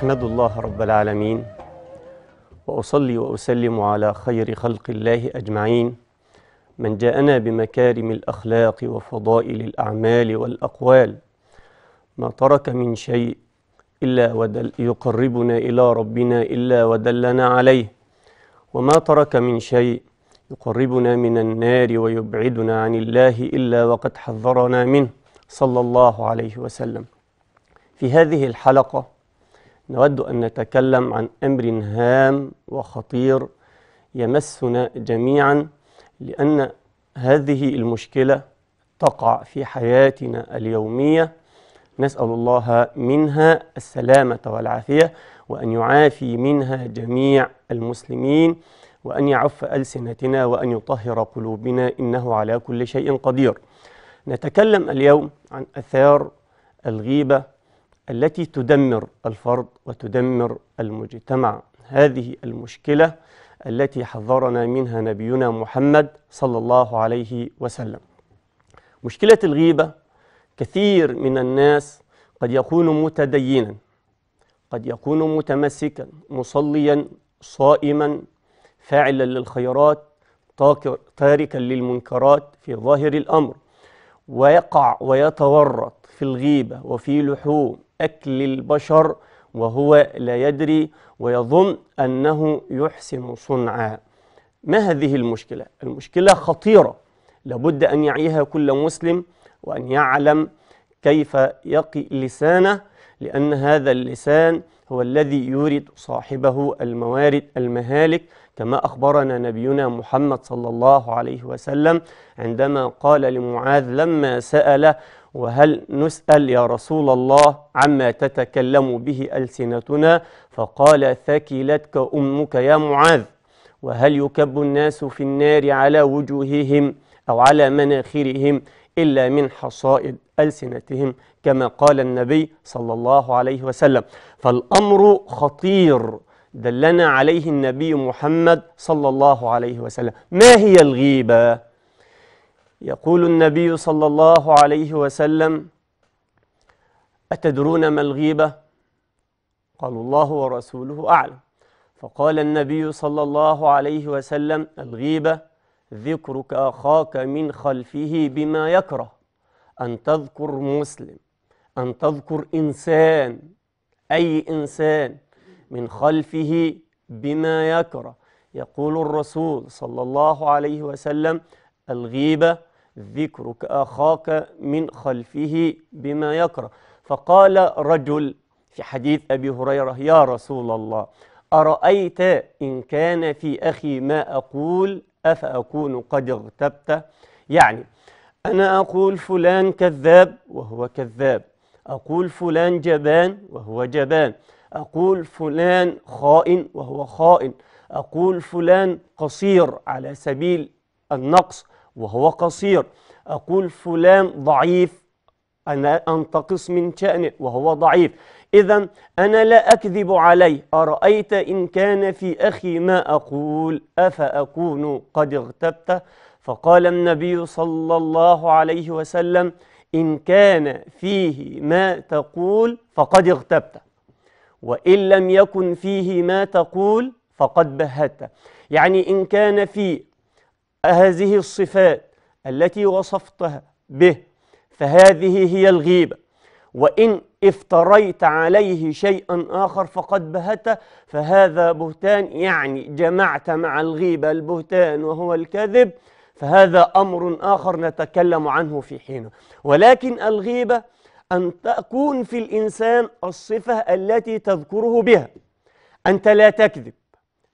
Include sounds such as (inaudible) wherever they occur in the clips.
احمد الله رب العالمين واصلي واسلم على خير خلق الله اجمعين من جاءنا بمكارم الاخلاق وفضائل الاعمال والاقوال ما ترك من شيء الا ودل يقربنا الى ربنا الا ودلنا عليه وما ترك من شيء يقربنا من النار ويبعدنا عن الله الا وقد حذرنا منه صلى الله عليه وسلم في هذه الحلقه نود أن نتكلم عن أمر هام وخطير يمسنا جميعا لأن هذه المشكلة تقع في حياتنا اليومية نسأل الله منها السلامة والعافية وأن يعافي منها جميع المسلمين وأن يعف ألسنتنا وأن يطهر قلوبنا إنه على كل شيء قدير نتكلم اليوم عن أثار الغيبة التي تدمر الفرد وتدمر المجتمع هذه المشكلة التي حذرنا منها نبينا محمد صلى الله عليه وسلم مشكلة الغيبة كثير من الناس قد يكون متدينا قد يكون متمسكا مصليا صائما فاعلا للخيرات تاركا للمنكرات في ظاهر الأمر ويقع ويتورط في الغيبة وفي لحوم أكل البشر وهو لا يدري ويظن أنه يحسن صنعا ما هذه المشكلة؟ المشكلة خطيرة لابد أن يعيها كل مسلم وأن يعلم كيف يقي لسانه لأن هذا اللسان هو الذي يورد صاحبه الموارد المهالك كما أخبرنا نبينا محمد صلى الله عليه وسلم عندما قال لمعاذ لما سأل وهل نسأل يا رسول الله عما تتكلم به ألسنتنا فقال ثكلتك أمك يا معاذ وهل يكب الناس في النار على وجوههم أو على مناخرهم إلا من حصائد ألسنتهم كما قال النبي صلى الله عليه وسلم فالأمر خطير دلنا عليه النبي محمد صلى الله عليه وسلم ما هي الغيبة؟ يقول النبي صلى الله عليه وسلم أتدرون ما الغيبة؟ قالوا الله ورسوله أعلم فقال النبي صلى الله عليه وسلم الغيبة ذكرك أخاك من خلفه بما يكره أن تذكر مسلم أن تذكر إنسان أي إنسان من خلفه بما يكره يقول الرسول صلى الله عليه وسلم الغيبة ذكرك أخاك من خلفه بما يكره فقال رجل في حديث أبي هريرة يا رسول الله أرأيت إن كان في أخي ما أقول أفأكون قد اغتبته يعني أنا أقول فلان كذاب وهو كذاب أقول فلان جبان وهو جبان أقول فلان خائن وهو خائن أقول فلان قصير على سبيل النقص وهو قصير أقول فلان ضعيف أنا أنتقص من شأنه وهو ضعيف إذا أنا لا أكذب عليه أرأيت إن كان في أخي ما أقول أفأكون قد اغتبته فقال النبي صلى الله عليه وسلم إن كان فيه ما تقول فقد اغتبته وإن لم يكن فيه ما تقول فقد بهته يعني إن كان في هذه الصفات التي وصفتها به فهذه هي الغيبة وإن افتريت عليه شيئا آخر فقد بهت فهذا بهتان يعني جمعت مع الغيبة البهتان وهو الكذب فهذا أمر آخر نتكلم عنه في حينه ولكن الغيبة أن تكون في الإنسان الصفة التي تذكره بها أنت لا تكذب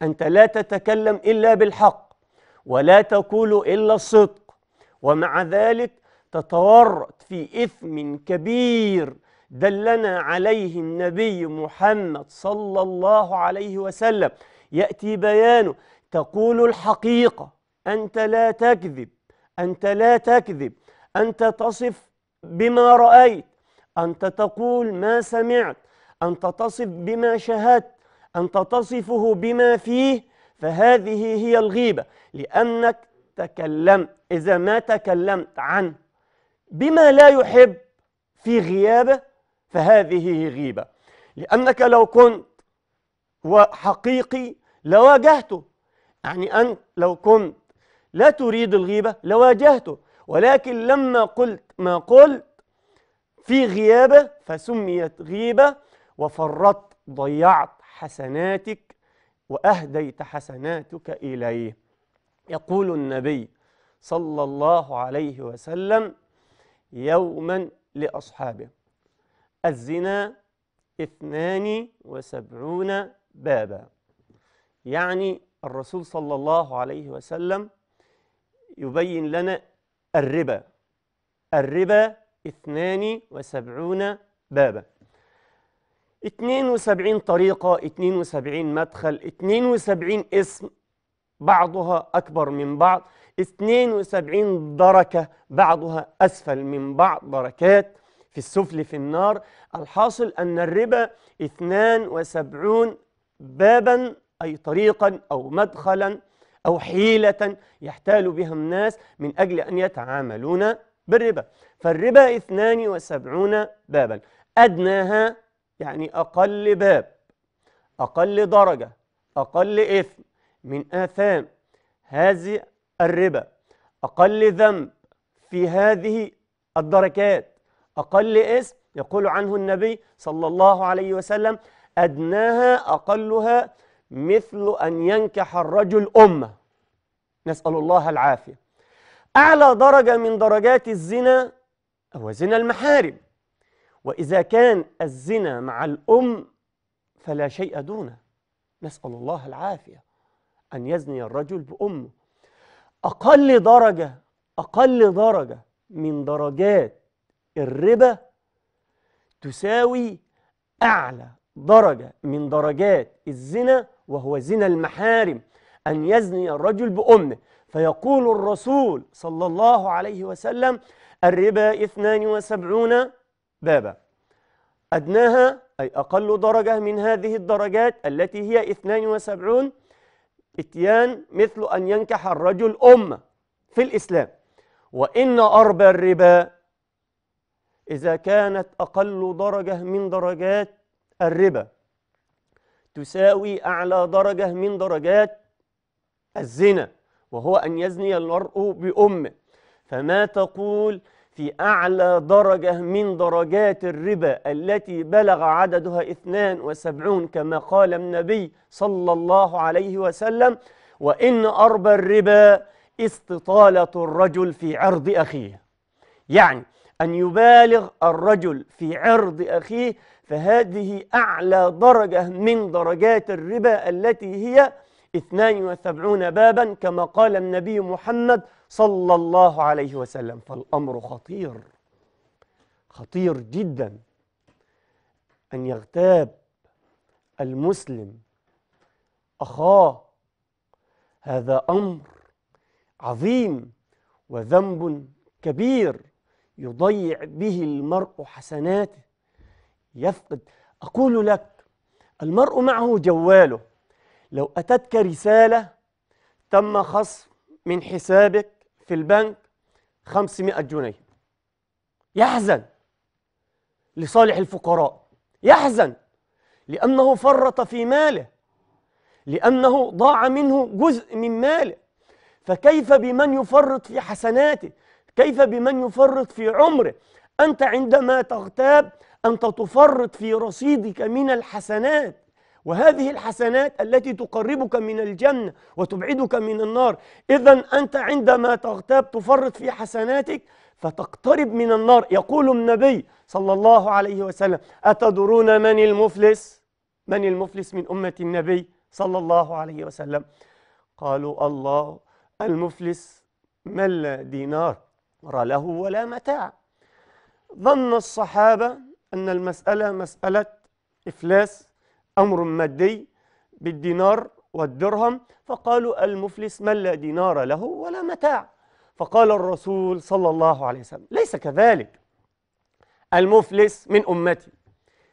أنت لا تتكلم إلا بالحق ولا تقول إلا الصدق ومع ذلك تتورط في إثم كبير دلنا عليه النبي محمد صلى الله عليه وسلم يأتي بيانه تقول الحقيقة أنت لا تكذب أنت لا تكذب أنت تصف بما رأيت أنت تقول ما سمعت أنت تصف بما شاهدت أنت تصفه بما فيه فهذه هي الغيبة لأنك تكلمت إذا ما تكلمت عن بما لا يحب في غيابه فهذه غيبة لأنك لو كنت وحقيقي لواجهته يعني أنت لو كنت لا تريد الغيبة لواجهته ولكن لما قلت ما قلت في غيابه فسميت غيبة وفرطت ضيعت حسناتك وأهديت حسناتك إليه يقول النبي صلى الله عليه وسلم يوما لأصحابه الزنا اثنان وسبعون بابا يعني الرسول صلى الله عليه وسلم يبين لنا الربا الربا اثنان وسبعون بابا 72 طريقة 72 مدخل 72 اسم بعضها أكبر من بعض 72 دركة بعضها أسفل من بعض دركات في السفل في النار الحاصل أن الربا 72 بابا أي طريقا أو مدخلا أو حيلة يحتال بها الناس من أجل أن يتعاملون بالربا فالربا 72 بابا أدناها يعني أقل باب أقل درجة أقل إثم من آثام هذه الربا أقل ذنب في هذه الدركات أقل إثم يقول عنه النبي صلى الله عليه وسلم أدناها أقلها مثل أن ينكح الرجل أمة نسأل الله العافية أعلى درجة من درجات الزنا هو زنا المحارم وإذا كان الزنا مع الأم فلا شيء دونه نسأل الله العافية أن يزني الرجل بأمه أقل درجة أقل درجة من درجات الربا تساوي أعلى درجة من درجات الزنا وهو زنا المحارم أن يزني الرجل بأمه فيقول الرسول صلى الله عليه وسلم الربا 72 بابا أدناها أي أقل درجة من هذه الدرجات التي هي 72 إتيان مثل أن ينكح الرجل أمة في الإسلام وإن أرب الربا إذا كانت أقل درجة من درجات الربا تساوي أعلى درجة من درجات الزنا وهو أن يزني المرء بأمه فما تقول في أعلى درجة من درجات الربا التي بلغ عددها 72 كما قال النبي صلى الله عليه وسلم وإن أربى الربا استطالة الرجل في عرض أخيه يعني أن يبالغ الرجل في عرض أخيه فهذه أعلى درجة من درجات الربا التي هي 72 بابا كما قال النبي محمد صلى الله عليه وسلم فالأمر خطير خطير جدا أن يغتاب المسلم أخاه هذا أمر عظيم وذنب كبير يضيع به المرء حسناته يفقد أقول لك المرء معه جواله لو أتتك رسالة تم خصم من حسابك في البنك 500 جنيه يحزن لصالح الفقراء يحزن لأنه فرط في ماله لأنه ضاع منه جزء من ماله فكيف بمن يفرط في حسناته كيف بمن يفرط في عمره أنت عندما تغتاب أنت تفرط في رصيدك من الحسنات وهذه الحسنات التي تقربك من الجنة وتبعدك من النار إذا أنت عندما تغتاب تفرط في حسناتك فتقترب من النار يقول النبي صلى الله عليه وسلم أتدرون من المفلس؟ من المفلس من أمة النبي صلى الله عليه وسلم قالوا الله المفلس من لا دينار له ولا متاع ظن الصحابة أن المسألة مسألة إفلاس أمر مادي بالدينار والدرهم فقالوا المفلس من لا دينار له ولا متاع فقال الرسول صلى الله عليه وسلم ليس كذلك المفلس من أمتي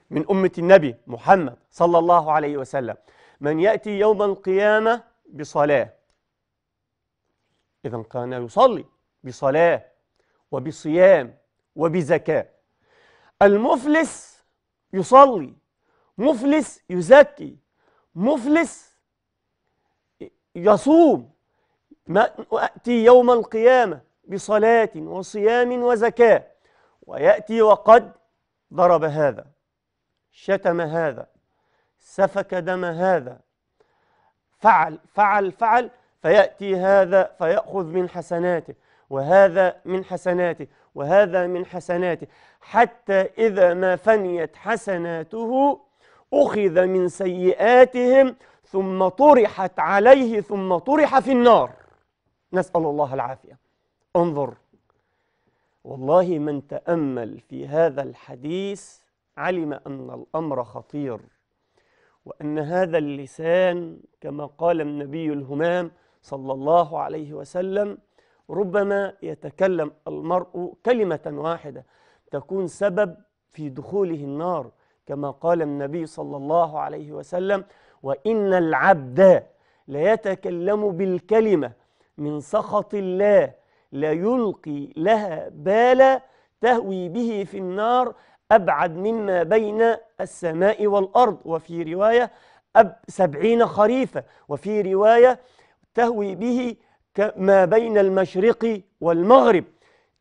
من أمة النبي محمد صلى الله عليه وسلم من يأتي يوم القيامة بصلاة إذا كان يصلي بصلاة وبصيام وبزكاة المفلس يصلي مفلس يزكي مفلس يصوم ما أتي يوم القيامة بصلاة وصيام وزكاة ويأتي وقد ضرب هذا شتم هذا سفك دم هذا فعل فعل فعل فيأتي هذا فيأخذ من حسناته وهذا من حسناته وهذا من حسناته حتى إذا ما فنيت حسناته أخذ من سيئاتهم ثم طرحت عليه ثم طرح في النار نسأل الله العافية انظر والله من تأمل في هذا الحديث علم أن الأمر خطير وأن هذا اللسان كما قال النبي الهمام صلى الله عليه وسلم ربما يتكلم المرء كلمة واحدة تكون سبب في دخوله النار كما قال النبي صلى الله عليه وسلم وإن العبد ليتكلم بالكلمة من سخط الله لا يلقي لها بالا تهوي به في النار أبعد مما بين السماء والأرض وفي رواية أب سبعين خريفة وفي رواية تهوي به ما بين المشرق والمغرب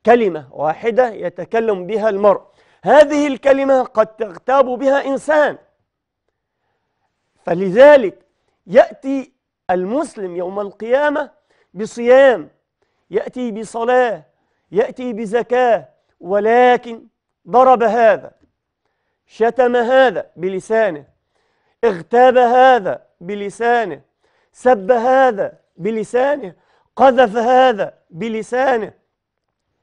كلمة واحدة يتكلم بها المرء هذه الكلمة قد تغتاب بها إنسان فلذلك يأتي المسلم يوم القيامة بصيام يأتي بصلاة يأتي بزكاة ولكن ضرب هذا شتم هذا بلسانه اغتاب هذا بلسانه سب هذا بلسانه قذف هذا بلسانه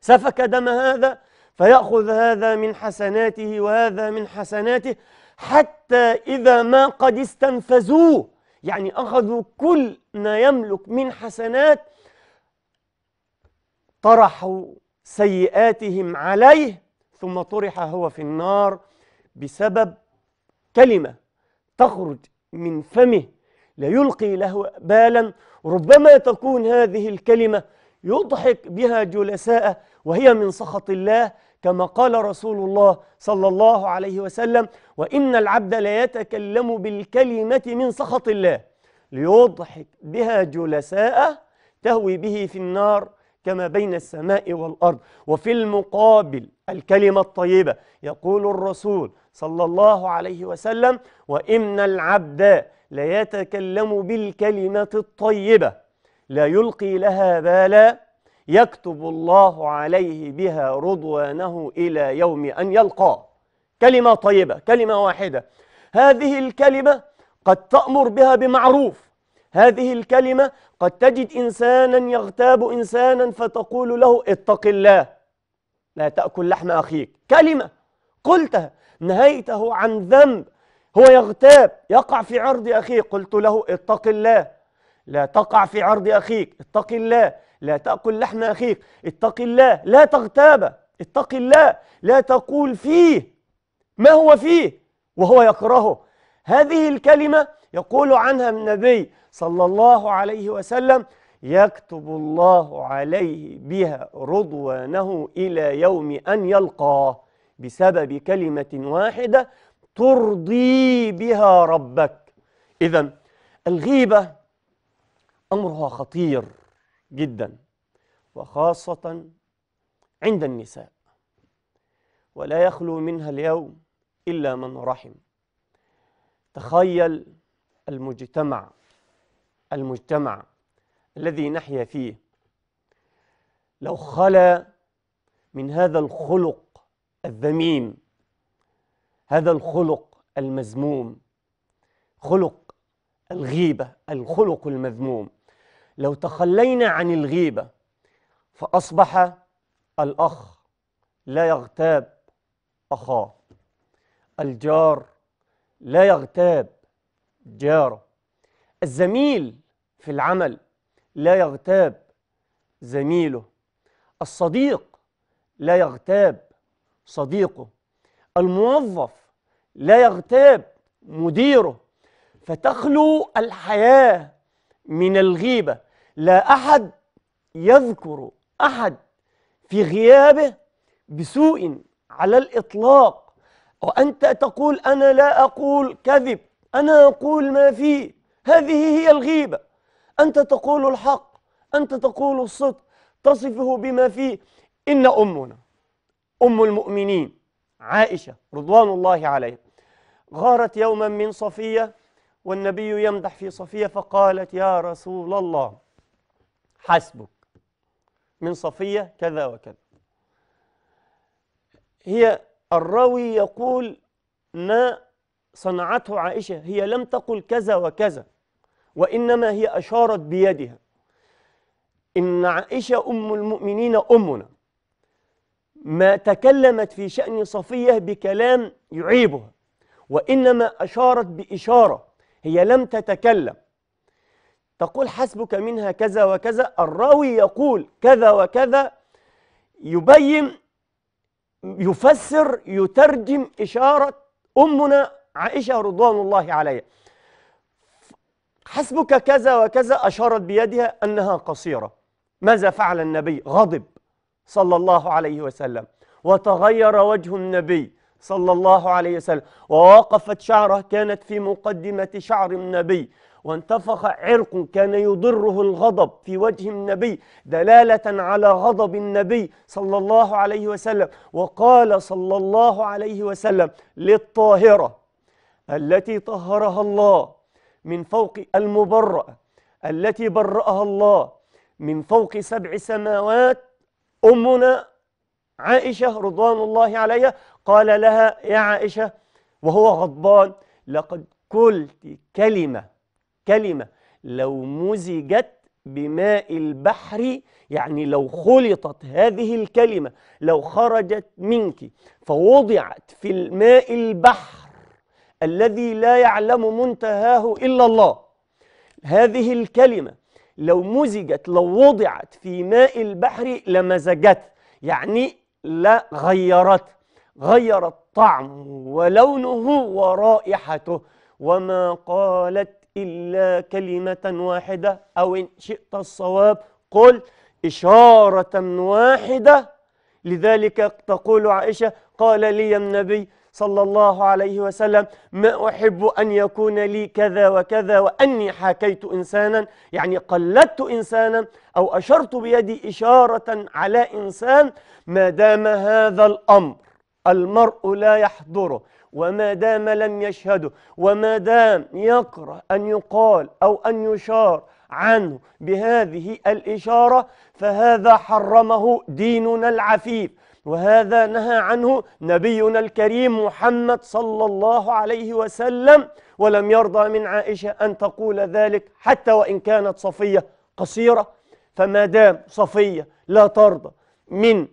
سفك دم هذا فيأخذ هذا من حسناته وهذا من حسناته حتى إذا ما قد استنفذوه يعني أخذوا كل ما يملك من حسنات طرحوا سيئاتهم عليه ثم طرح هو في النار بسبب كلمة تخرج من فمه لا يلقي له بالا ربما تكون هذه الكلمة يضحك بها جلساءه وهي من سخط الله كما قال رسول الله صلى الله عليه وسلم وإن العبد لا يتكلم بالكلمة من سخط الله ليضحك بها جلساءه تهوي به في النار كما بين السماء والأرض وفي المقابل الكلمة الطيبة يقول الرسول صلى الله عليه وسلم وإن العبد ليتكلم بالكلمة الطيبة لا يلقي لها بالا يكتب الله عليه بها رضوانه إلى يوم أن يلقاه كلمة طيبة كلمة واحدة هذه الكلمة قد تأمر بها بمعروف هذه الكلمة قد تجد إنسانا يغتاب إنسانا فتقول له اتق الله لا تأكل لحم أخيك كلمة قلتها نهيته عن ذنب هو يغتاب يقع في عرض أخيه قلت له اتق الله لا تقع في عرض أخيك اتق الله لا تأكل لحم أخيك اتق الله لا تغتاب اتق الله لا تقول فيه ما هو فيه وهو يكرهه هذه الكلمة يقول عنها النبي صلى الله عليه وسلم يكتب الله عليه بها رضوانه إلى يوم أن يلقاه بسبب كلمة واحدة ترضي بها ربك إذا الغيبة أمرها خطير جدا وخاصة عند النساء ولا يخلو منها اليوم إلا من رحم تخيل المجتمع المجتمع الذي نحيا فيه لو خلا من هذا الخلق الذميم هذا الخلق المذموم خلق الغيبة الخلق المذموم لو تخلينا عن الغيبة فأصبح الأخ لا يغتاب أخاه الجار لا يغتاب جاره الزميل في العمل لا يغتاب زميله الصديق لا يغتاب صديقه الموظف لا يغتاب مديره فتخلو الحياة من الغيبة لا أحد يذكر أحد في غيابه بسوء على الإطلاق وأنت تقول أنا لا أقول كذب أنا أقول ما فيه هذه هي الغيبة أنت تقول الحق أنت تقول الصدق تصفه بما فيه إن أمنا أم المؤمنين عائشة رضوان الله عليها غارت يوما من صفية والنبي يمدح في صفية فقالت يا رسول الله حسبك من صفية كذا وكذا هي الراوي يقول ما صنعته عائشة هي لم تقل كذا وكذا وإنما هي أشارت بيدها إن عائشة أم المؤمنين أمنا ما تكلمت في شأن صفية بكلام يعيبها وإنما أشارت بإشارة هي لم تتكلم تقول حسبك منها كذا وكذا الراوي يقول كذا وكذا يبين يفسر يترجم إشارة أمنا عائشة رضوان الله عليها حسبك كذا وكذا أشارت بيدها أنها قصيرة ماذا فعل النبي غضب صلى الله عليه وسلم وتغير وجه النبي صلى الله عليه وسلم ووقفت شعره كانت في مقدمة شعر النبي وانتفخ عرق كان يضره الغضب في وجه النبي دلالة على غضب النبي صلى الله عليه وسلم وقال صلى الله عليه وسلم للطاهرة التي طهرها الله من فوق المبرأة التي برأها الله من فوق سبع سماوات أمنا عائشة رضوان الله عليها قال لها يا عائشة وهو غضبان لقد قلت كلمة الكلمة لو مزجت بماء البحر يعني لو خلطت هذه الكلمة لو خرجت منك فوضعت في الماء البحر الذي لا يعلم منتهاه إلا الله هذه الكلمة لو مزجت لو وضعت في ماء البحر لمزجت يعني لا غيرت غيرت طعمه ولونه ورائحته وما قالت إلا كلمة واحدة أو إن شئت الصواب قل إشارة واحدة لذلك تقول عائشة قال لي النبي صلى الله عليه وسلم ما أحب أن يكون لي كذا وكذا وأني حاكيت إنسانا يعني قلدت إنسانا أو أشرت بيدي إشارة على إنسان ما دام هذا الأمر المرء لا يحضره وما دام لم يشهده وما دام يكره أن يقال أو أن يشار عنه بهذه الإشارة فهذا حرمه ديننا العفيف وهذا نهى عنه نبينا الكريم محمد صلى الله عليه وسلم ولم يرضى من عائشة أن تقول ذلك حتى وإن كانت صفية قصيرة فما دام صفية لا ترضى من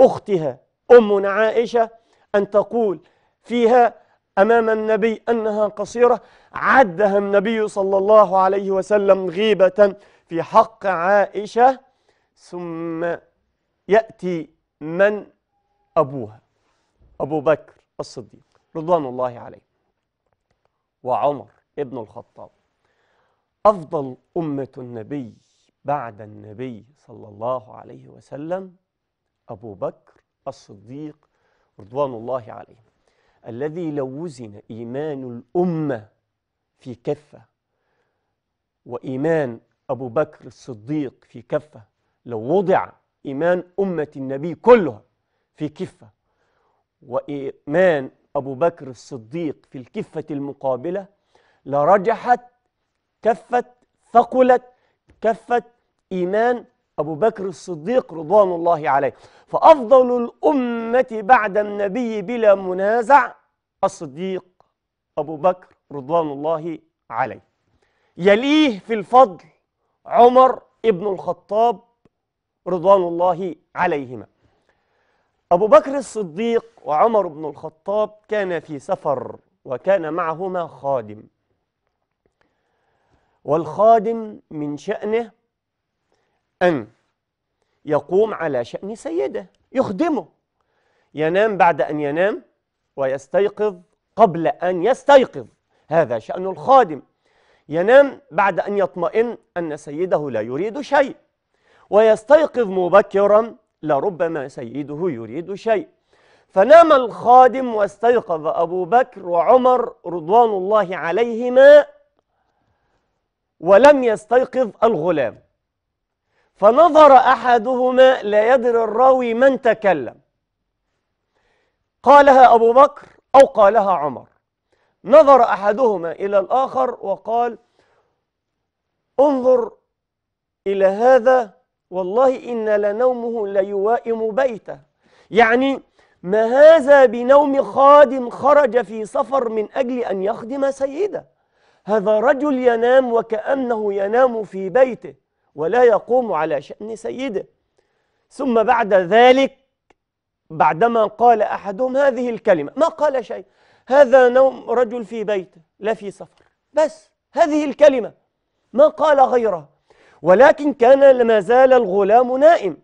أختها أمنا عائشة أن تقول فيها أمام النبي أنها قصيرة عدها النبي صلى الله عليه وسلم غيبة في حق عائشة ثم يأتي من أبوها أبو بكر الصديق رضوان الله عليه وعمر ابن الخطاب أفضل أمة النبي بعد النبي صلى الله عليه وسلم أبو بكر الصديق رضوان الله عليه الذي لو وزن إيمان الأمة في كفة وإيمان أبو بكر الصديق في كفة لو وضع إيمان أمة النبي كلها في كفة وإيمان أبو بكر الصديق في الكفة المقابلة لرجحت كفة ثقلت كفة إيمان أبو بكر الصديق رضوان الله عليه فأفضل الأمة بعد النبي بلا منازع الصديق أبو بكر رضوان الله عليه يليه في الفضل عمر ابن الخطاب رضوان الله عليهما أبو بكر الصديق وعمر بن الخطاب كان في سفر وكان معهما خادم والخادم من شأنه أن يقوم على شأن سيده يخدمه ينام بعد أن ينام ويستيقظ قبل أن يستيقظ هذا شأن الخادم ينام بعد أن يطمئن أن سيده لا يريد شيء ويستيقظ مبكرا لربما سيده يريد شيء فنام الخادم واستيقظ أبو بكر وعمر رضوان الله عليهما ولم يستيقظ الغلام فنظر أحدهما لا يدري الراوي من تكلم قالها أبو بكر أو قالها عمر نظر أحدهما إلى الآخر وقال انظر إلى هذا والله إن لنومه ليوائم بيته يعني ما هذا بنوم خادم خرج في سفر من أجل أن يخدم سيده هذا رجل ينام وكأنه ينام في بيته ولا يقوم على شأن سيده ثم بعد ذلك بعدما قال أحدهم هذه الكلمة ما قال شيء هذا نوم رجل في بيته لا في سفر بس هذه الكلمة ما قال غيرها ولكن كان ما زال الغلام نائم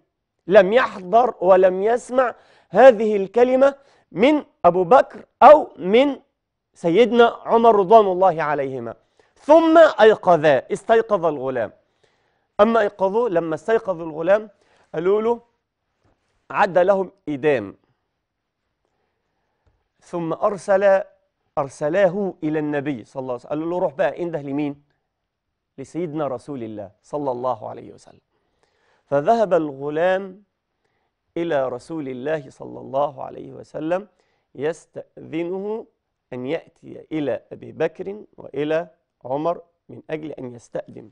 لم يحضر ولم يسمع هذه الكلمة من أبو بكر أو من سيدنا عمر رضوان الله عليهما ثم أيقظا استيقظ الغلام أما أيقظوه لما استيقظ الغلام قالوا له عد لهم إدام ثم أرسل أرسلاه إلى النبي صلى الله عليه وسلم قالوا له روح بقى انده لمين لسيدنا رسول الله صلى الله عليه وسلم فذهب الغلام إلى رسول الله صلى الله عليه وسلم يستأذنه أن يأتي إلى أبي بكر وإلى عمر من أجل أن يستأذن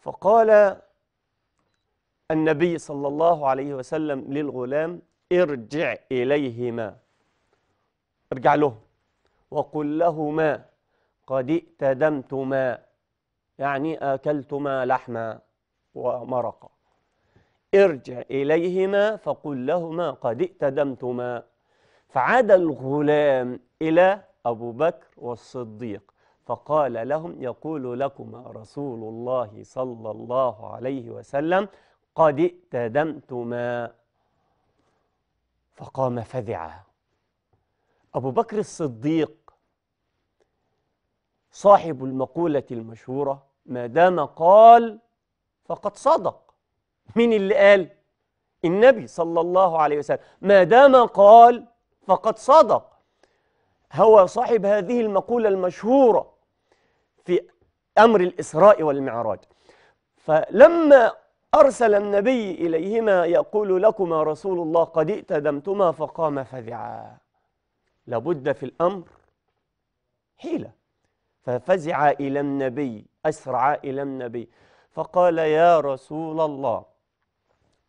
فقال النبي صلى الله عليه وسلم للغلام ارجع إليهما ارجع له وقل لهما قد ائتدمتما يعني أكلتما لحما ومرقا ارجع إليهما فقل لهما قد ائتدمتما فعاد الغلام إلى أبو بكر والصديق فقال لهم يقول لكما رسول الله صلى الله عليه وسلم قد ائتدمتما فقام فزعا أبو بكر الصديق صاحب المقولة المشهورة ما دام قال فقد صدق من اللي قال النبي صلى الله عليه وسلم ما دام قال فقد صدق هو صاحب هذه المقولة المشهورة في أمر الإسراء والمعراج فلما أرسل النبي إليهما يقول لكما رسول الله قد ائتدمتما فقام فزعا لابد في الأمر حيلة ففزع إلى النبي أسرع إلى النبي فقال يا رسول الله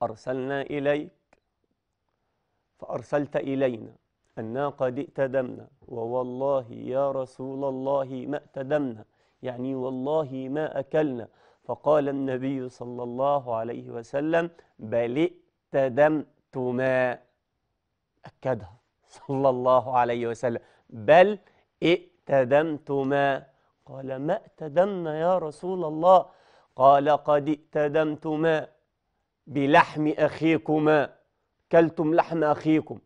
أرسلنا إليك فأرسلت إلينا أنا قد ائتدمنا ووالله يا رسول الله ما ائتدمنا يعني والله ما أكلنا فقال النبي صلى الله عليه وسلم بل ائتدمتما أكدها (laughs) صلى الله عليه وسلم بل ائتدمتما قال ما ائتدمنا يا رسول الله قال قد ائتدمتما بلحم أخيكما كلتم لحم أخيكم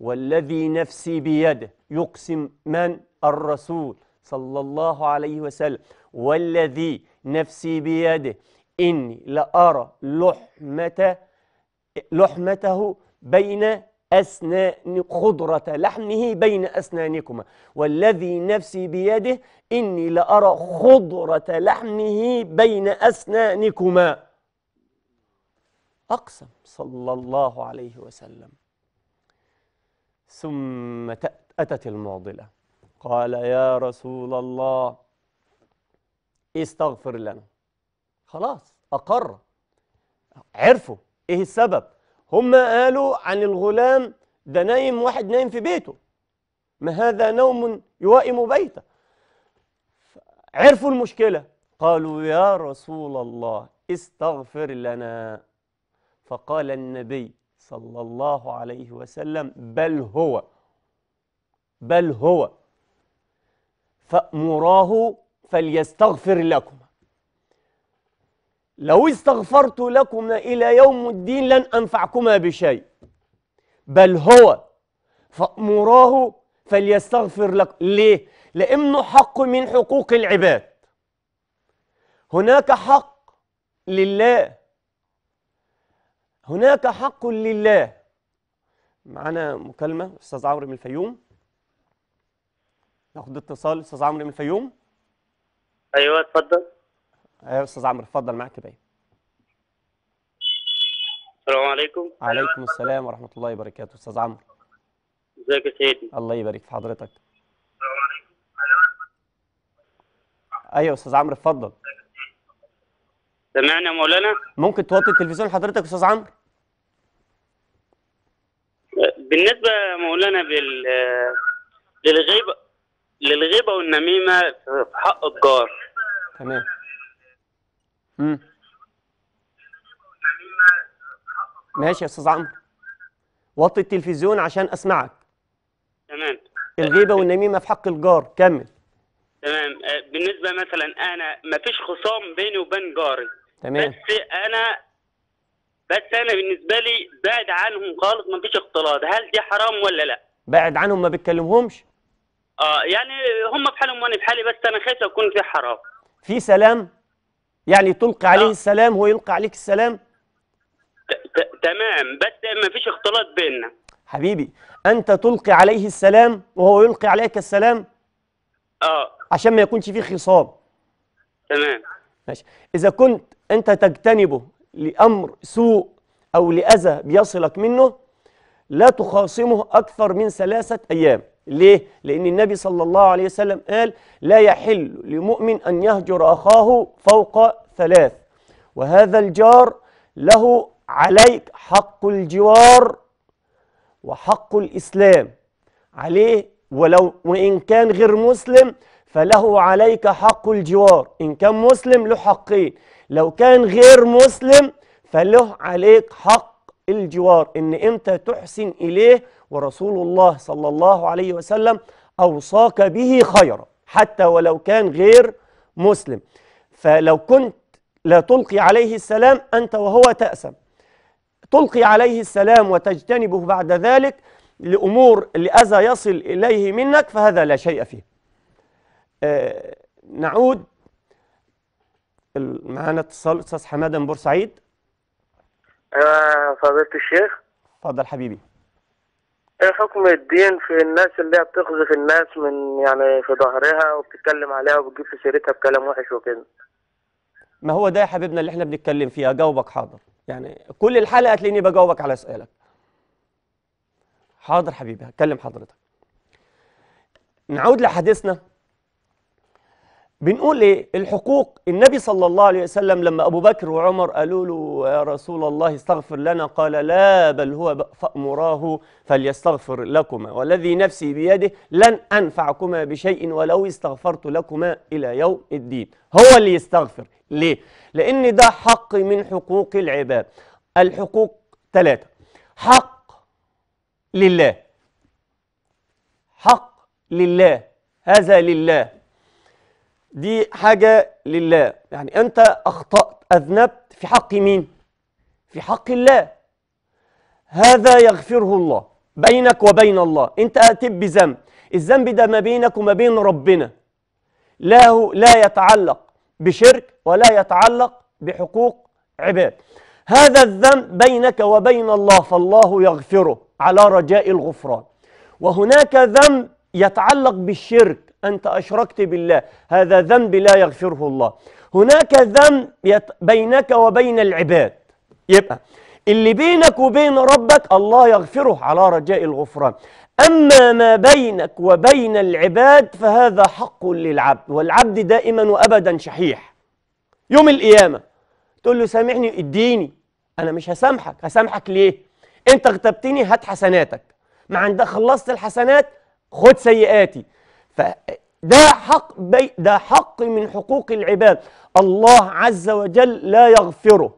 والذي نفسي بيده يقسم من الرسول صلى الله عليه وسلم والذي نفسي بيده إني لأرى لحمة لحمته بين أسنان خضرة لحمه بين أسنانكما والذي نفسي بيده إني لأرى خضرة لحمه بين أسنانكما أقسم صلى الله عليه وسلم ثم أتت المعضلة قال يا رسول الله استغفر لنا خلاص أقر عرفوا إيه السبب هم قالوا عن الغلام ده نايم واحد نايم في بيته ما هذا نوم يوائم بيته عرفوا المشكلة قالوا يا رسول الله استغفر لنا فقال النبي صلى الله عليه وسلم بل هو بل هو فأمراه فليستغفر لكم لو استغفرت لكم إلى يوم الدين لن أنفعكما بشيء بل هو فأمراه فليستغفر لكم ليه؟ لأنه حق من حقوق العباد هناك حق لله هناك حق لله معنا مكالمة أستاذ عمرو من الفيوم ناخد اتصال استاذ عمرو من الفيوم ايوه اتفضل ايوه استاذ عمرو اتفضل معاك يا السلام عليكم وعليكم السلام ورحمه الله وبركاته استاذ عمرو ازيك يا سيدي الله يبارك في حضرتك السلام عليكم ايوه استاذ عمرو اتفضل سمعنا يا مولانا ممكن توطي التلفزيون لحضرتك استاذ عمرو بالنسبه مولانا بال للغيبه للغيبه والنميمه في حق الجار تمام امم ماشي يا استاذ عمرو وطي التلفزيون عشان اسمعك تمام الغيبه والنميمه في حق الجار كمل تمام آه، بالنسبه مثلا انا ما فيش خصام بيني وبين جاري تمام بس انا بس انا بالنسبه لي بعد عنهم خالص ما فيش اختلاط هل دي حرام ولا لا بعد عنهم ما بتكلمهمش اه يعني هم بحالهم وانا بحالي بس انا خايف اكون في حرام في سلام يعني تلقي عليه آه. السلام هو يلقي عليك السلام تمام بس ما فيش اختلاط بيننا حبيبي انت تلقي عليه السلام وهو يلقي عليك السلام اه عشان ما يكونش فيه خصام تمام ماشي اذا كنت انت تجتنبه لامر سوء او لاذى بيصلك منه لا تخاصمه اكثر من ثلاثه ايام ليه؟ لأن النبي صلى الله عليه وسلم قال لا يحل لمؤمن أن يهجر أخاه فوق ثلاث وهذا الجار له عليك حق الجوار وحق الإسلام عليه ولو وإن كان غير مسلم فله عليك حق الجوار إن كان مسلم له حقين لو كان غير مسلم فله عليك حق الجوار إن أنت تحسن إليه ورسول الله صلى الله عليه وسلم أوصاك به خيرا حتى ولو كان غير مسلم فلو كنت لا تلقي عليه السلام أنت وهو تأسم تلقي عليه السلام وتجتنبه بعد ذلك لأمور لأذى يصل إليه منك فهذا لا شيء فيه آه، نعود معنا اتصال أستاذ حمادة من بورسعيد آه فضيلة الشيخ تفضل حبيبي ايه حكم الدين في الناس اللي هي بتقذف الناس من يعني في ظهرها وبتتكلم عليها وبتجيب في سيرتها بكلام وحش وكده ما هو ده يا حبيبنا اللي احنا بنتكلم فيه اجاوبك حاضر يعني كل الحلقه تلاقيني بجاوبك على سؤالك حاضر حبيبي هتكلم حضرتك نعود لحديثنا بنقول ايه الحقوق النبي صلى الله عليه وسلم لما ابو بكر وعمر قالوا له يا رسول الله استغفر لنا قال لا بل هو فامراه فليستغفر لكما والذي نفسي بيده لن انفعكما بشيء ولو استغفرت لكما الى يوم الدين هو اللي يستغفر ليه لان ده حق من حقوق العباد الحقوق ثلاثه حق لله حق لله هذا لله دي حاجة لله يعني أنت أخطأت أذنبت في حق مين؟ في حق الله هذا يغفره الله بينك وبين الله أنت أتب بذنب الذنب ده ما بينك وما بين ربنا لا لا يتعلق بشرك ولا يتعلق بحقوق عباد هذا الذنب بينك وبين الله فالله يغفره على رجاء الغفران وهناك ذنب يتعلق بالشرك أنت أشركت بالله هذا ذنب لا يغفره الله هناك ذنب بينك وبين العباد يبقى اللي بينك وبين ربك الله يغفره على رجاء الغفران أما ما بينك وبين العباد فهذا حق للعبد والعبد دائما وأبدا شحيح يوم القيامة تقول له سامحني اديني أنا مش هسامحك هسامحك ليه أنت اغتبتني هات حسناتك ما عندك خلصت الحسنات خد سيئاتي فده حق بي ده حق من حقوق العباد الله عز وجل لا يغفره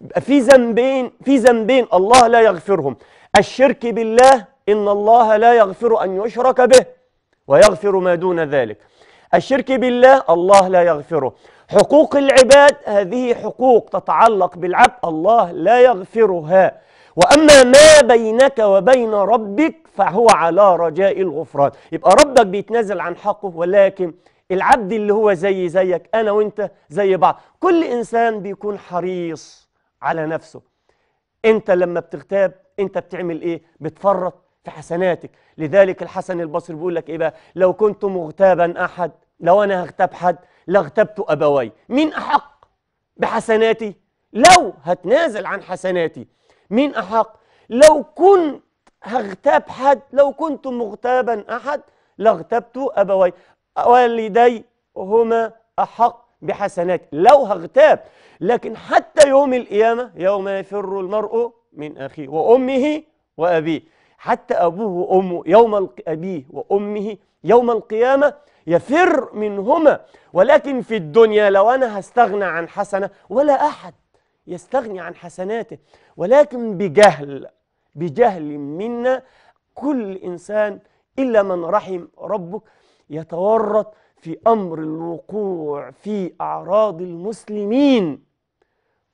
يبقى في ذنبين في ذنبين الله لا يغفرهم الشرك بالله إن الله لا يغفر أن يشرك به ويغفر ما دون ذلك الشرك بالله الله لا يغفره حقوق العباد هذه حقوق تتعلق بالعبد الله لا يغفرها وأما ما بينك وبين ربك فهو على رجاء الغفران يبقى ربك بيتنازل عن حقه ولكن العبد اللي هو زي زيك أنا وإنت زي بعض كل إنسان بيكون حريص على نفسه أنت لما بتغتاب أنت بتعمل إيه؟ بتفرط في حسناتك لذلك الحسن البصري بيقول لك إيه بقى؟ لو كنت مغتابا أحد لو أنا هغتاب حد لاغتبت أبوي مين أحق بحسناتي؟ لو هتنازل عن حسناتي مين أحق؟ لو كنت هغتاب حد لو كنت مغتابا أحد لاغتبت أبوي والدي هما أحق بحسناتي لو هغتاب لكن حتى يوم القيامة يوم يفر المرء من أخيه وأمه وأبيه حتى أبوه وأمه يوم أبيه وأمه يوم القيامة يفر منهما ولكن في الدنيا لو أنا هستغنى عن حسنة ولا أحد يستغني عن حسناته ولكن بجهل بجهل منا كل إنسان إلا من رحم ربك يتورط في أمر الوقوع في أعراض المسلمين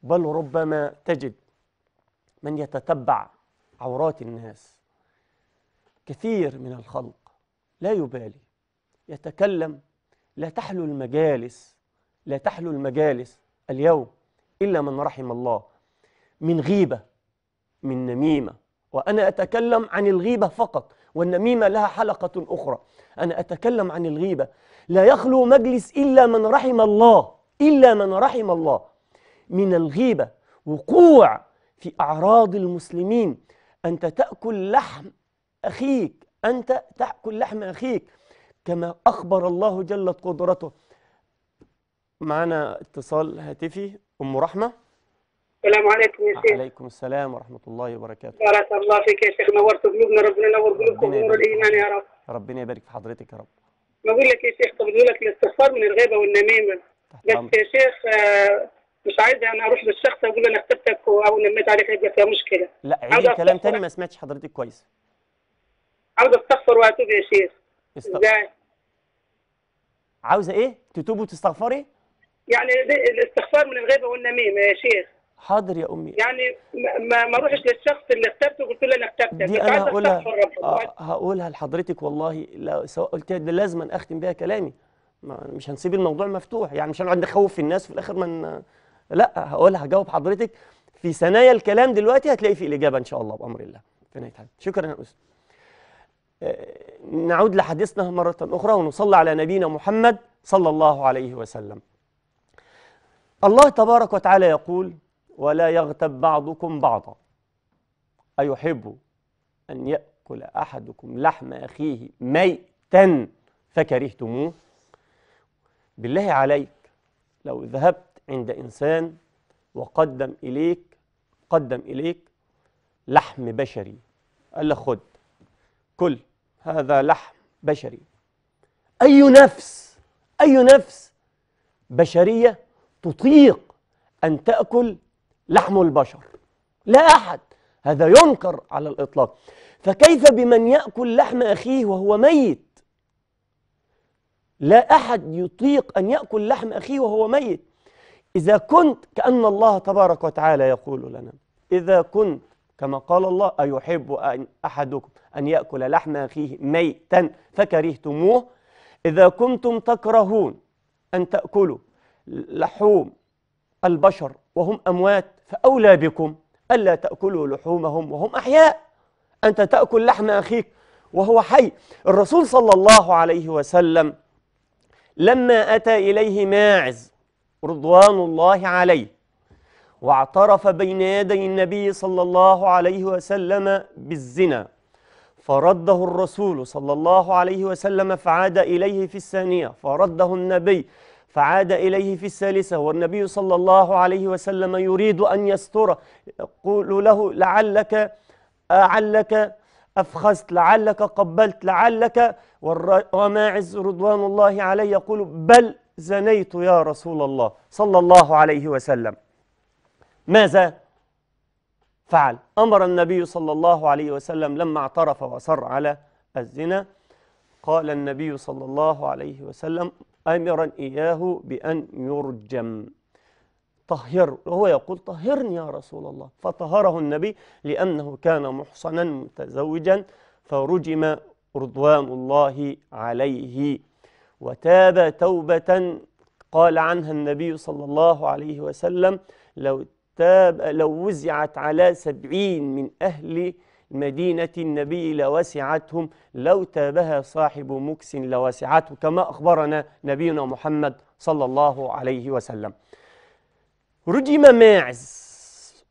بل ربما تجد من يتتبع عورات الناس كثير من الخلق لا يبالي يتكلم لا تحلو المجالس لا تحلو المجالس اليوم إلا من رحم الله من غيبة من نميمة وأنا أتكلم عن الغيبة فقط والنميمة لها حلقة أخرى أنا أتكلم عن الغيبة لا يخلو مجلس إلا من رحم الله إلا من رحم الله من الغيبة وقوع في أعراض المسلمين أنت تأكل لحم أخيك أنت تأكل لحم أخيك كما أخبر الله جلت قدرته معنا اتصال هاتفي أم رحمة السلام عليكم يا شيخ وعليكم السلام ورحمة الله وبركاته بارك الله فيك يا شيخ نورت قلوبنا ربنا ينور قلوبكم نور الإيمان يا رب ربنا يبارك في حضرتك يا رب بقول لك يا شيخ طب لك الاستغفار من الغيبة والنميمة بس يا شيخ آه، مش عايز انا اروح للشخص اقول له انا اخترتك او نميت عليك هيبقى فيها مشكله لا عيد الكلام تاني ما سمعتش حضرتك كويس عاوز استغفر واتوب يا شيخ ازاي عاوزه ايه تتوب وتستغفري يعني الاستغفار من الغيبه والنميمه يا شيخ حاضر يا امي يعني ما ما اروحش للشخص اللي اخترته قلت له انا اخترتك دي انا هقولها آه، هقولها لحضرتك والله لا سواء قلتها ده لازم اختم بيها كلامي ما مش هنسيب الموضوع مفتوح يعني مش هنقعد نخوف في الناس في الاخر ما لا هقولها هجاوب حضرتك في ثنايا الكلام دلوقتي هتلاقي في الاجابه ان شاء الله بامر الله في نهايه شكرا يا استاذ آه، نعود لحديثنا مرة أخرى ونصلي على نبينا محمد صلى الله عليه وسلم الله تبارك وتعالى يقول ولا يغتب بعضكم بعضا أيحب أن يأكل أحدكم لحم أخيه ميتا فكرهتموه بالله عليك لو ذهبت عند إنسان وقدم إليك قدم إليك لحم بشري قال لك خد كل هذا لحم بشري أي نفس أي نفس بشرية تطيق أن تأكل لحم البشر لا أحد هذا ينكر على الإطلاق فكيف بمن يأكل لحم أخيه وهو ميت لا أحد يطيق أن يأكل لحم أخيه وهو ميت إذا كنت كأن الله تبارك وتعالى يقول لنا إذا كنت كما قال الله أيحب أن أحدكم أن يأكل لحم أخيه ميتا فكرهتموه إذا كنتم تكرهون أن تأكلوا لحوم البشر وهم أموات فأولى بكم ألا تأكلوا لحومهم وهم أحياء أنت تأكل لحم أخيك وهو حي الرسول صلى الله عليه وسلم لما أتى إليه ماعز رضوان الله عليه واعترف بين يدي النبي صلى الله عليه وسلم بالزنا فرده الرسول صلى الله عليه وسلم فعاد إليه في الثانية فرده النبي فعاد إليه في الثالثة والنبي صلى الله عليه وسلم يريد أن يستر يقول له لعلك لعلك أفخست لعلك قبلت لعلك وماعز رضوان الله عليه يقول بل زنيت يا رسول الله صلى الله عليه وسلم ماذا فعل أمر النبي صلى الله عليه وسلم لما اعترف وصر على الزنا قال النبي صلى الله عليه وسلم آمرا إياه بأن يرجم طهر وهو يقول طهرني يا رسول الله فطهره النبي لأنه كان محصنا متزوجا فرجم رضوان الله عليه وتاب توبة قال عنها النبي صلى الله عليه وسلم لو تاب لو وزعت على سبعين من أهل مدينة النبي لوسعتهم لو تابها صاحب مكس لوسعته كما أخبرنا نبينا محمد صلى الله عليه وسلم رجم ماعز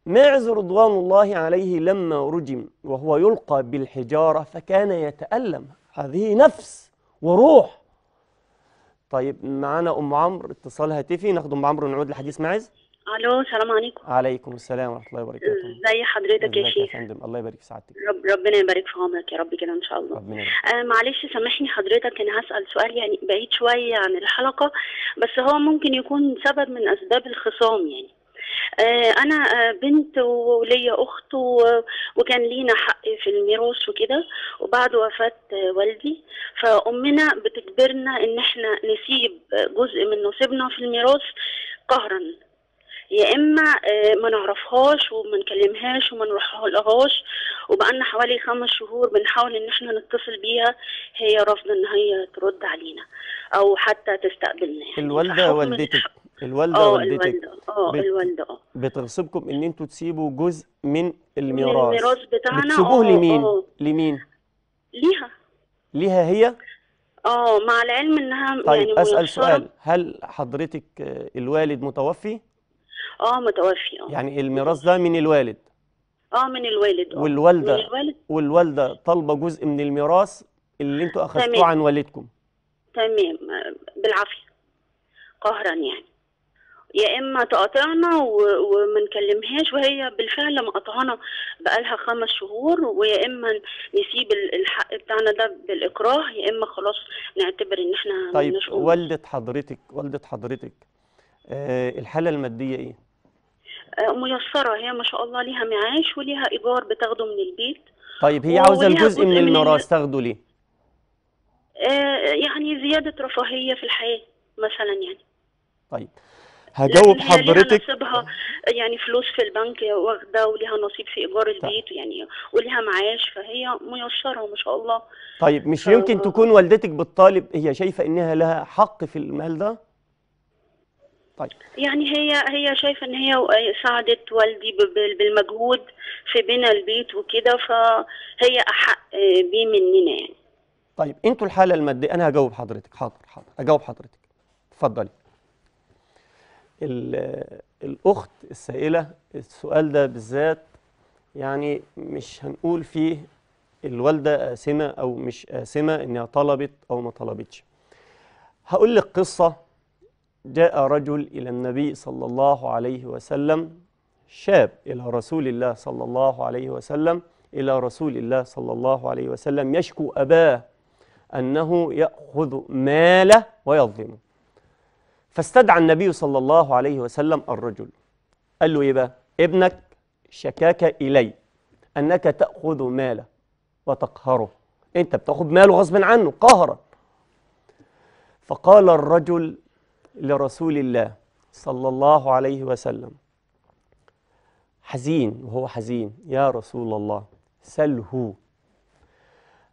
ماعز رضوان الله عليه لما رجم وهو يلقى بالحجارة فكان يتألم هذه نفس وروح طيب معانا أم عمرو اتصال هاتفي ناخد أم عمرو نعود لحديث ماعز الو السلام عليكم عليكم السلام ورحمه الله وبركاته ازي أه، حضرتك يا شيخ يا فندم الله يبارك في سعادتك رب ربنا يبارك في عمرك يا رب كده ان شاء الله ربنا آه معلش سامحني حضرتك انا هسال سؤال يعني بعيد شويه عن الحلقه بس هو ممكن يكون سبب من اسباب الخصام يعني آه انا آه بنت وليا اخت وكان لينا حق في الميراث وكده وبعد وفاه والدي فامنا بتجبرنا ان احنا نسيب جزء من نصيبنا في الميراث قهرا يا اما آه، ما نعرفهاش وما نكلمهاش وما نروحلهاش وبقالنا حوالي خمس شهور بنحاول ان احنا نتصل بيها هي رافضه ان هي ترد علينا او حتى تستقبلنا يعني الوالده آه، والدتك الوالده والدتك اه الوالده اه بتغصبكم ان انتوا تسيبوا جزء من الميراث من الميراث بتاعنا بتسيبوه آه، لمين؟ أوه. لمين؟ ليها ليها هي؟ اه مع العلم انها طيب يعني اسال سؤال هل حضرتك الوالد متوفي؟ اه متوفي اه يعني الميراث ده من الوالد اه من الوالد اه والوالده من الوالد والوالده طالبه جزء من الميراث اللي انتوا اخذتوه عن والدكم تمام بالعافيه قهرا يعني يا اما تقاطعنا وما نكلمهاش وهي بالفعل مقاطعانا بقالها خمس شهور ويا اما نسيب الحق بتاعنا ده بالاكراه يا اما خلاص نعتبر ان احنا طيب والده حضرتك والده حضرتك آه الحاله الماديه ايه؟ آه، ميسره هي ما شاء الله ليها معاش وليها ايجار بتاخده من البيت طيب هي عاوزه الجزء من الميراث تاخده ليه؟ آه، يعني زياده رفاهيه في الحياه مثلا يعني طيب هجاوب حضرتك ليها نصيبها يعني فلوس في البنك واخده وليها نصيب في ايجار طيب. البيت طيب. يعني وليها معاش فهي ميسره ما شاء الله طيب مش ف... يمكن تكون والدتك بالطالب هي شايفه انها لها حق في المال ده؟ طيب يعني هي هي شايفه ان هي ساعدت والدي بالمجهود في بناء البيت وكده فهي احق بيه مننا يعني طيب انتوا الحاله الماديه انا هجاوب حضرتك حاضر حاضر اجاوب حضرتك اتفضلي الاخت السائله السؤال ده بالذات يعني مش هنقول فيه الوالده قاسمه او مش قاسمه انها طلبت او ما طلبتش هقول لك قصه جاء رجل إلى النبي صلى الله عليه وسلم شاب إلى رسول الله صلى الله عليه وسلم إلى رسول الله صلى الله عليه وسلم يشكو أباه أنه يأخذ ماله ويظلمه فاستدعى النبي صلى الله عليه وسلم الرجل قال له إيه بقى ابنك شكاك إلي أنك تأخذ ماله وتقهره أنت بتأخذ ماله غصب عنه قهرا فقال الرجل لرسول الله صلى الله عليه وسلم حزين وهو حزين يا رسول الله سله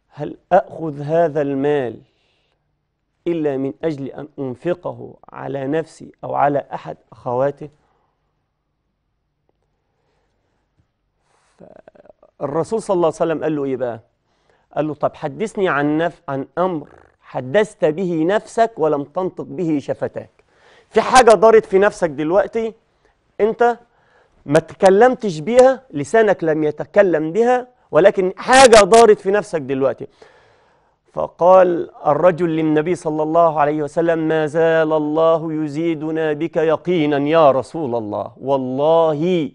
هل أخذ هذا المال إلا من أجل أن أنفقه على نفسي أو على أحد أخواته الرسول صلى الله عليه وسلم قال له إيه بقى قال له طب حدثني عن نف عن أمر حدثت به نفسك ولم تنطق به شفتاك في حاجة دارت في نفسك دلوقتي انت ما تكلمتش بيها لسانك لم يتكلم بها ولكن حاجة دارت في نفسك دلوقتي فقال الرجل للنبي صلى الله عليه وسلم ما زال الله يزيدنا بك يقينا يا رسول الله والله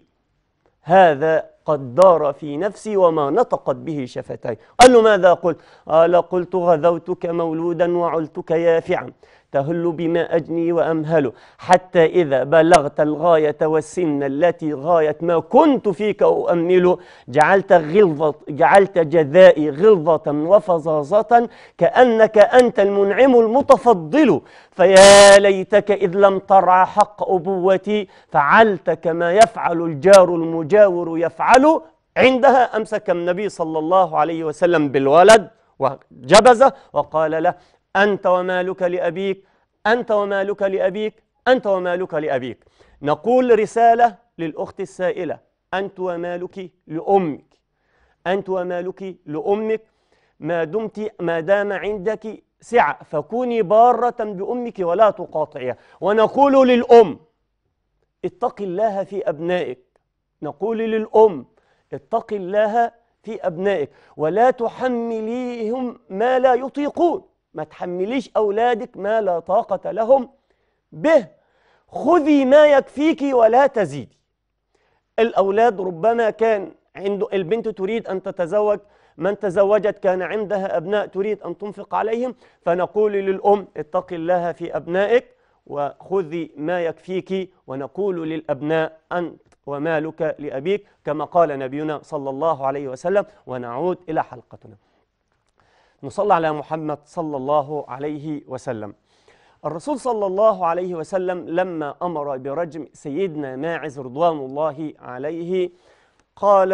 هذا قد دار في نفسي وما نطقت به شفتي قال له ماذا قلت قال قلت غذوتك مولودا وعلتك يافعا تهل بما أجني وأمهل حتى إذا بلغت الغاية والسن التي غاية ما كنت فيك أؤمل جعلت, غلظة جعلت جذائي غلظة وفظاظة كأنك أنت المنعم المتفضل فيا ليتك إذ لم ترعى حق أبوتي فعلت كما يفعل الجار المجاور يفعل عندها أمسك النبي صلى الله عليه وسلم بالولد وجبزه وقال له أنت ومالك لأبيك أنت ومالك لأبيك أنت ومالك لأبيك نقول رسالة للأخت السائلة أنت ومالك لأمك أنت ومالك لأمك ما دمت ما دام عندك سعة فكوني بارة بأمك ولا تقاطعيها ونقول للأم اتق الله في أبنائك نقول للأم اتق الله في أبنائك ولا تحمليهم ما لا يطيقون ما تحمليش أولادك ما لا طاقة لهم به خذي ما يكفيك ولا تزيدي الأولاد ربما كان عنده البنت تريد أن تتزوج من تزوجت كان عندها أبناء تريد أن تنفق عليهم فنقول للأم اتق الله في أبنائك وخذي ما يكفيك ونقول للأبناء أنت ومالك لأبيك كما قال نبينا صلى الله عليه وسلم ونعود إلى حلقتنا نصلي على محمد صلى الله عليه وسلم الرسول صلى الله عليه وسلم لما أمر برجم سيدنا ماعز رضوان الله عليه قال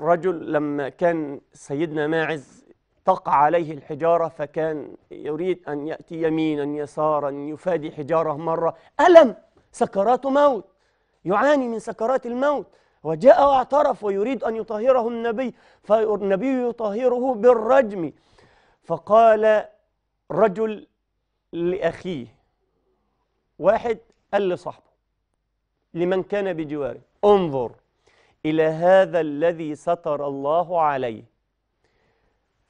رجل لما كان سيدنا ماعز تقع عليه الحجارة فكان يريد أن يأتي يمينا يسارا يفادي حجارة مرة ألم سكرات موت يعاني من سكرات الموت وجاء واعترف ويريد أن يطهره النبي فالنبي يطهره بالرجم فقال رجل لأخيه واحد قال لصاحبه لمن كان بجواره انظر إلى هذا الذي ستر الله عليه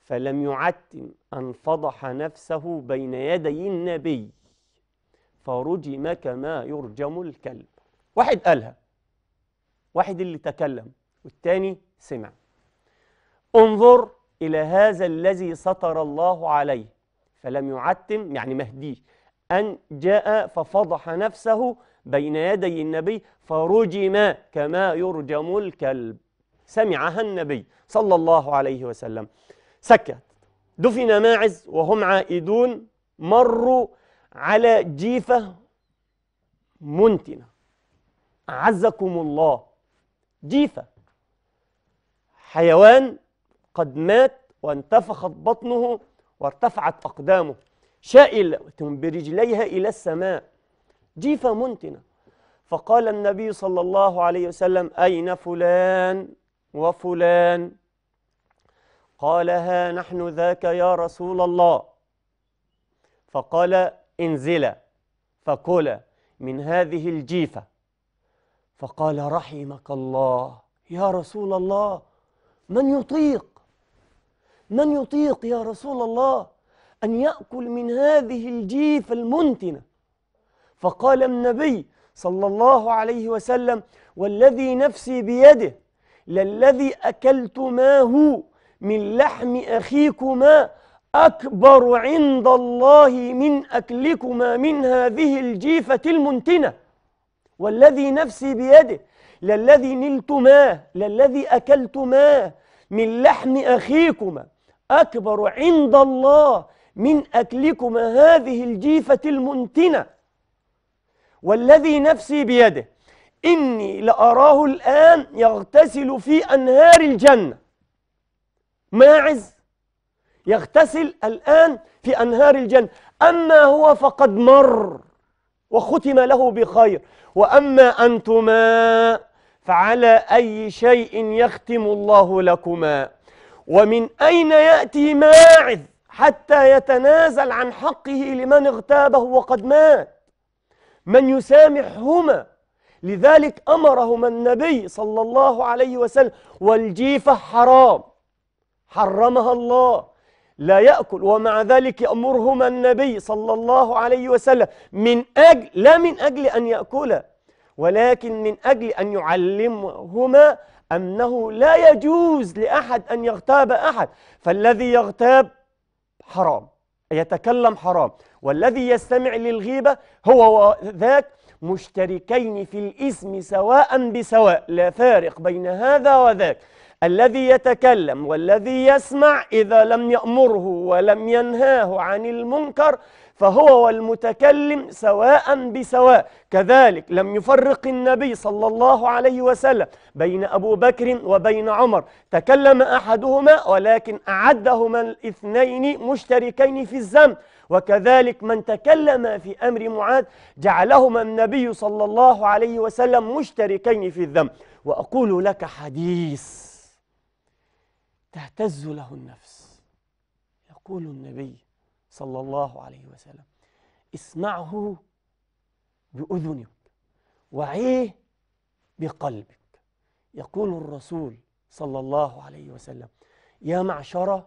فلم يعتم أن فضح نفسه بين يدي النبي فرجم كما يرجم الكلب واحد قالها واحد اللي تكلم والتاني سمع انظر إلى هذا الذي سطر الله عليه فلم يعتم يعني مهديه أن جاء ففضح نفسه بين يدي النبي فرجم كما يرجم الكلب سمعها النبي صلى الله عليه وسلم سكت دفن ماعز وهم عائدون مروا على جيفة منتنة أعزكم الله جيفة حيوان قد مات وانتفخت بطنه وارتفعت أقدامه شائلة برجليها إلى السماء جيفة منتنة فقال النبي صلى الله عليه وسلم أين فلان وفلان قال ها نحن ذاك يا رسول الله فقال انزلا فكلا من هذه الجيفة فقال رحمك الله يا رسول الله من يطيق من يطيق يا رسول الله أن يأكل من هذه الجيفة المنتنة فقال النبي صلى الله عليه وسلم والذي نفسي بيده للذي أكلتماه من لحم أخيكما أكبر عند الله من أكلكما من هذه الجيفة المنتنة والذي نفسي بيده للذي نلتماه للذي أكلتماه من لحم أخيكما أكبر عند الله من أكلكما هذه الجيفة المنتنة والذي نفسي بيده إني لأراه الآن يغتسل في أنهار الجنة ماعز يغتسل الآن في أنهار الجنة أما هو فقد مر وختم له بخير وأما أنتما فعلى أي شيء يختم الله لكما ومن أين يأتي ماعز حتى يتنازل عن حقه لمن اغتابه وقد مات من يسامحهما لذلك أمرهما النبي صلى الله عليه وسلم والجيفة حرام حرمها الله لا يأكل ومع ذلك يأمرهما النبي صلى الله عليه وسلم من أجل لا من أجل أن يأكل ولكن من أجل أن يعلمهما أنه لا يجوز لأحد أن يغتاب أحد فالذي يغتاب حرام يتكلم حرام والذي يستمع للغيبة هو وذاك مشتركين في الإثم سواء بسواء لا فارق بين هذا وذاك الذي يتكلم والذي يسمع إذا لم يأمره ولم ينهاه عن المنكر فهو والمتكلم سواء بسواء كذلك لم يفرق النبي صلى الله عليه وسلم بين أبو بكر وبين عمر تكلم أحدهما ولكن أعدهما الاثنين مشتركين في الذنب وكذلك من تكلم في أمر معاذ جعلهما النبي صلى الله عليه وسلم مشتركين في الذنب وأقول لك حديث تهتز له النفس يقول النبي صلى الله عليه وسلم اسمعه بأذنك وعيه بقلبك يقول الرسول صلى الله عليه وسلم يا معشر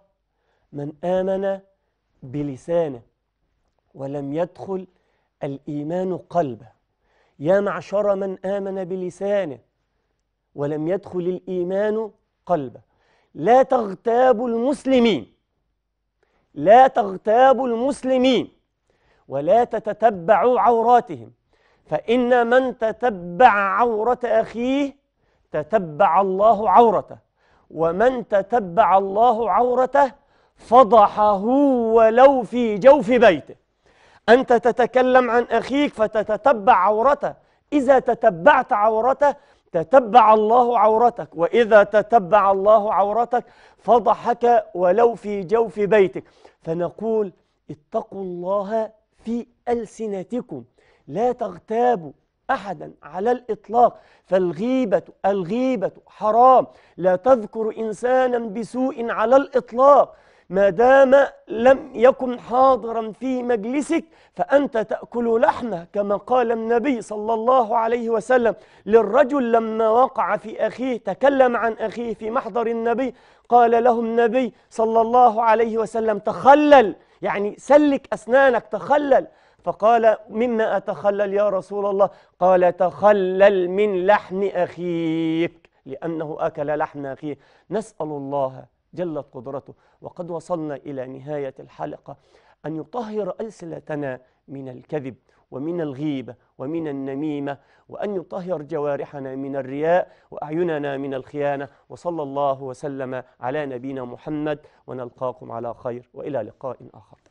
من آمن بلسانه ولم يدخل الإيمان قلبه يا معشر من آمن بلسانه ولم يدخل الإيمان قلبه لا تغتابوا المسلمين لا تغتابوا المسلمين ولا تتتبعوا عوراتهم فإن من تتبع عورة أخيه تتبع الله عورته ومن تتبع الله عورته فضحه ولو في جوف بيته أنت تتكلم عن أخيك فتتتبع عورته إذا تتبعت عورته تتبع الله عورتك وإذا تتبع الله عورتك فضحك ولو في جوف بيتك فنقول اتقوا الله في ألسنتكم لا تغتابوا احدا على الاطلاق فالغيبه الغيبه حرام لا تذكر انسانا بسوء على الاطلاق ما دام لم يكن حاضرا في مجلسك فأنت تأكل لحمه كما قال النبي صلى الله عليه وسلم للرجل لما وقع في أخيه تكلم عن أخيه في محضر النبي قال له النبي صلى الله عليه وسلم تخلل يعني سلك أسنانك تخلل فقال مما أتخلل يا رسول الله قال تخلل من لحم أخيك لأنه أكل لحم أخيه نسأل الله جلت قدرته وقد وصلنا إلى نهاية الحلقة أن يطهر ألسنتنا من الكذب ومن الغيبة ومن النميمة وأن يطهر جوارحنا من الرياء وأعيننا من الخيانة وصلى الله وسلم على نبينا محمد ونلقاكم على خير وإلى لقاء آخر